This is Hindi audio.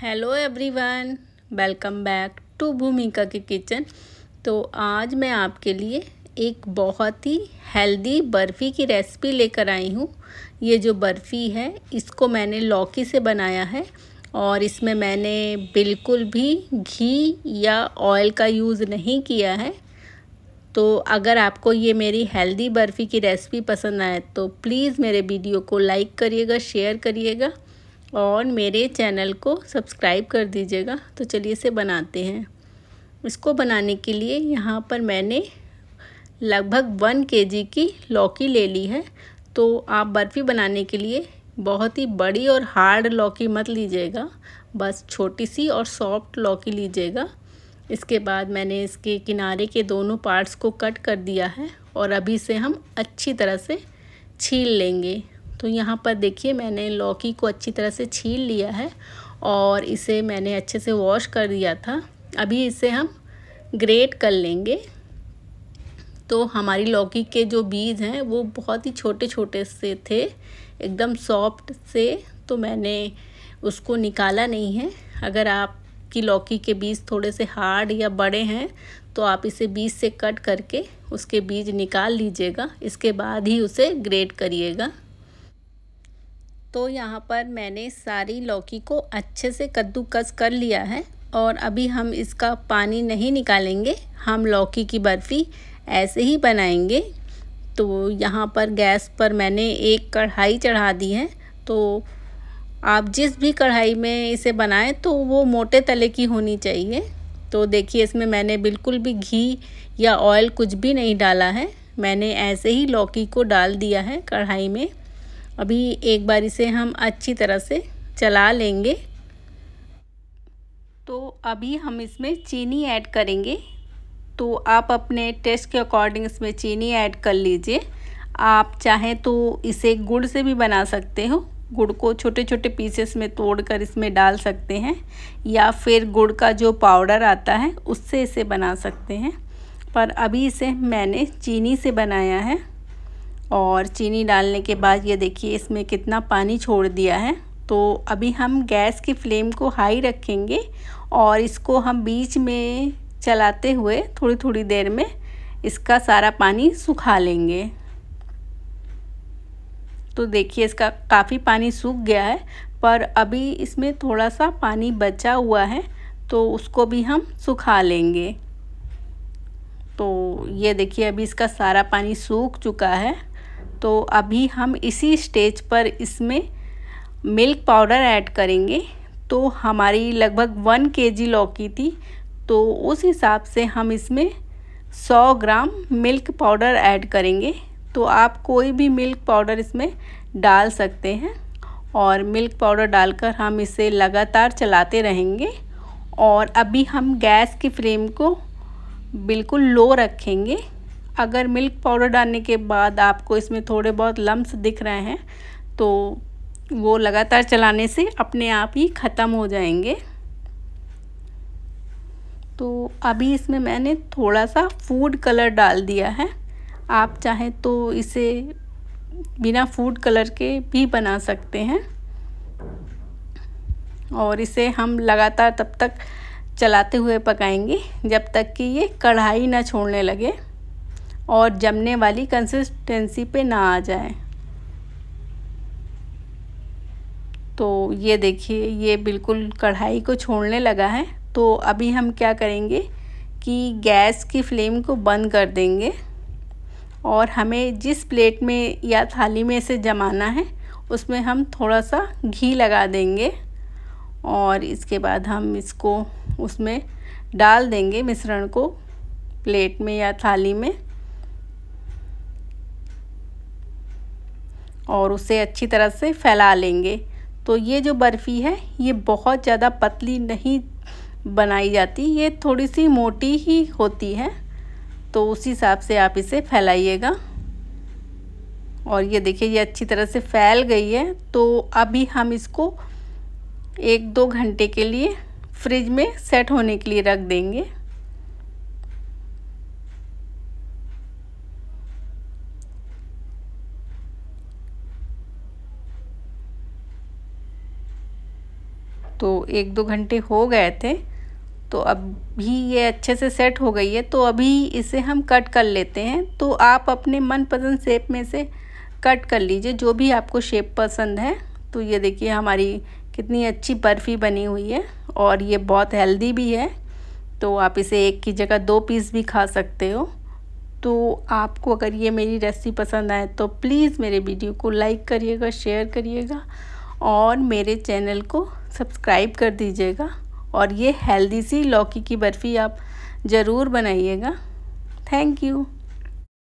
hello everyone welcome back to Bhumika की किचन तो आज मैं आपके लिए एक बहुत ही हेल्दी बर्फ़ी की रेसिपी लेकर आई हूँ ये जो बर्फ़ी है इसको मैंने लौकी से बनाया है और इसमें मैंने बिल्कुल भी घी या ऑयल का यूज़ नहीं किया है तो अगर आपको ये मेरी हेल्दी बर्फ़ी की रेसिपी पसंद आए तो प्लीज़ मेरे वीडियो को लाइक करिएगा शेयर करिएगा और मेरे चैनल को सब्सक्राइब कर दीजिएगा तो चलिए इसे बनाते हैं इसको बनाने के लिए यहाँ पर मैंने लगभग वन के जी की लौकी ले ली है तो आप बर्फ़ी बनाने के लिए बहुत ही बड़ी और हार्ड लौकी मत लीजिएगा बस छोटी सी और सॉफ्ट लौकी लीजिएगा इसके बाद मैंने इसके किनारे के दोनों पार्ट्स को कट कर दिया है और अभी से हम अच्छी तरह से छील लेंगे तो यहाँ पर देखिए मैंने लौकी को अच्छी तरह से छील लिया है और इसे मैंने अच्छे से वॉश कर दिया था अभी इसे हम ग्रेट कर लेंगे तो हमारी लौकी के जो बीज हैं वो बहुत ही छोटे छोटे से थे एकदम सॉफ्ट से तो मैंने उसको निकाला नहीं है अगर आपकी लौकी के बीज थोड़े से हार्ड या बड़े हैं तो आप इसे बीज से कट करके उसके बीज निकाल लीजिएगा इसके बाद ही उसे ग्रेट करिएगा तो यहाँ पर मैंने सारी लौकी को अच्छे से कद्दूकस कर लिया है और अभी हम इसका पानी नहीं निकालेंगे हम लौकी की बर्फ़ी ऐसे ही बनाएंगे तो यहाँ पर गैस पर मैंने एक कढ़ाई चढ़ा दी है तो आप जिस भी कढ़ाई में इसे बनाएं तो वो मोटे तले की होनी चाहिए तो देखिए इसमें मैंने बिल्कुल भी घी या ऑयल कुछ भी नहीं डाला है मैंने ऐसे ही लौकी को डाल दिया है कढ़ाई में अभी एक बार इसे हम अच्छी तरह से चला लेंगे तो अभी हम इसमें चीनी ऐड करेंगे तो आप अपने टेस्ट के अकॉर्डिंग इसमें चीनी ऐड कर लीजिए आप चाहें तो इसे गुड़ से भी बना सकते हो गुड़ को छोटे छोटे पीसेस में तोड़कर इसमें डाल सकते हैं या फिर गुड़ का जो पाउडर आता है उससे इसे बना सकते हैं पर अभी इसे मैंने चीनी से बनाया है और चीनी डालने के बाद ये देखिए इसमें कितना पानी छोड़ दिया है तो अभी हम गैस की फ्लेम को हाई रखेंगे और इसको हम बीच में चलाते हुए थोड़ी थोड़ी देर में इसका सारा पानी सुखा लेंगे तो देखिए इसका काफ़ी पानी सूख गया है पर अभी इसमें थोड़ा सा पानी बचा हुआ है तो उसको भी हम सुखा लेंगे तो ये देखिए अभी इसका सारा पानी सूख चुका है तो अभी हम इसी स्टेज पर इसमें मिल्क पाउडर ऐड करेंगे तो हमारी लगभग वन के जी लौकी थी तो उस हिसाब से हम इसमें सौ ग्राम मिल्क पाउडर ऐड करेंगे तो आप कोई भी मिल्क पाउडर इसमें डाल सकते हैं और मिल्क पाउडर डालकर हम इसे लगातार चलाते रहेंगे और अभी हम गैस की फ्लेम को बिल्कुल लो रखेंगे अगर मिल्क पाउडर डालने के बाद आपको इसमें थोड़े बहुत लम्स दिख रहे हैं तो वो लगातार चलाने से अपने आप ही ख़त्म हो जाएंगे तो अभी इसमें मैंने थोड़ा सा फूड कलर डाल दिया है आप चाहें तो इसे बिना फूड कलर के भी बना सकते हैं और इसे हम लगातार तब तक चलाते हुए पकाएंगे जब तक कि ये कढ़ाई ना छोड़ने लगे और जमने वाली कंसिस्टेंसी पे ना आ जाए तो ये देखिए ये बिल्कुल कढ़ाई को छोड़ने लगा है तो अभी हम क्या करेंगे कि गैस की फ्लेम को बंद कर देंगे और हमें जिस प्लेट में या थाली में से जमाना है उसमें हम थोड़ा सा घी लगा देंगे और इसके बाद हम इसको उसमें डाल देंगे मिश्रण को प्लेट में या थाली में और उसे अच्छी तरह से फैला लेंगे तो ये जो बर्फ़ी है ये बहुत ज़्यादा पतली नहीं बनाई जाती ये थोड़ी सी मोटी ही होती है तो उसी हिसाब से आप इसे फैलाइएगा और ये देखिए ये अच्छी तरह से फैल गई है तो अभी हम इसको एक दो घंटे के लिए फ्रिज में सेट होने के लिए रख देंगे तो एक दो घंटे हो गए थे तो अब भी ये अच्छे से सेट हो गई है तो अभी इसे हम कट कर लेते हैं तो आप अपने मनपसंद शेप में से कट कर लीजिए जो भी आपको शेप पसंद है तो ये देखिए हमारी कितनी अच्छी बर्फ़ी बनी हुई है और ये बहुत हेल्दी भी है तो आप इसे एक की जगह दो पीस भी खा सकते हो तो आपको अगर ये मेरी रेसिपी पसंद आए तो प्लीज़ मेरे वीडियो को लाइक करिएगा शेयर करिएगा और मेरे चैनल को सब्सक्राइब कर दीजिएगा और ये हेल्दी सी लौकी की बर्फ़ी आप ज़रूर बनाइएगा थैंक यू